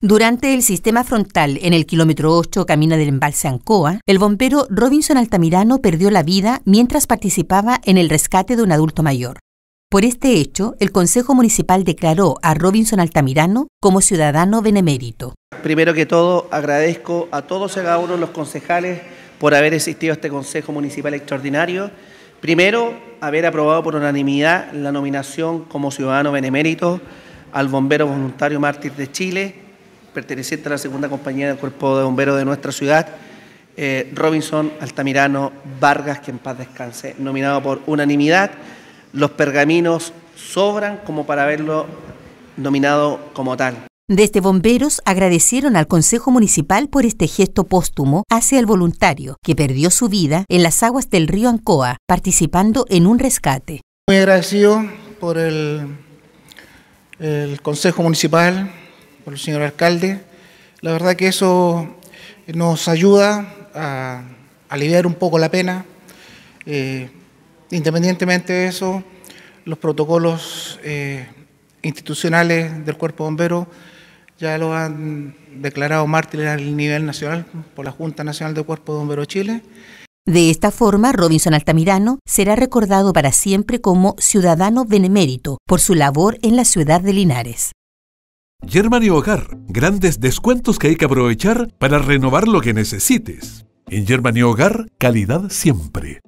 Durante el sistema frontal en el kilómetro 8 camino del embalse Ancoa, el bombero Robinson Altamirano perdió la vida mientras participaba en el rescate de un adulto mayor. Por este hecho, el Consejo Municipal declaró a Robinson Altamirano como ciudadano benemérito. Primero que todo, agradezco a todos y a cada uno de los concejales por haber existido este Consejo Municipal Extraordinario. Primero, haber aprobado por unanimidad la nominación como ciudadano benemérito al bombero voluntario mártir de Chile perteneciente a la segunda compañía del Cuerpo de Bomberos de nuestra ciudad, eh, Robinson Altamirano Vargas, que en paz descanse, nominado por unanimidad. Los pergaminos sobran como para verlo nominado como tal. Desde Bomberos agradecieron al Consejo Municipal por este gesto póstumo hacia el voluntario que perdió su vida en las aguas del río Ancoa participando en un rescate. Muy agradecido por el Consejo Municipal, por el señor alcalde. La verdad que eso nos ayuda a aliviar un poco la pena. Eh, independientemente de eso, los protocolos eh, institucionales del cuerpo bombero ya lo han declarado mártires a nivel nacional por la Junta Nacional del Cuerpo de Bomberos Chile. De esta forma, Robinson Altamirano será recordado para siempre como ciudadano benemérito por su labor en la ciudad de Linares. Germany Hogar, grandes descuentos que hay que aprovechar para renovar lo que necesites. En Germany Hogar, calidad siempre.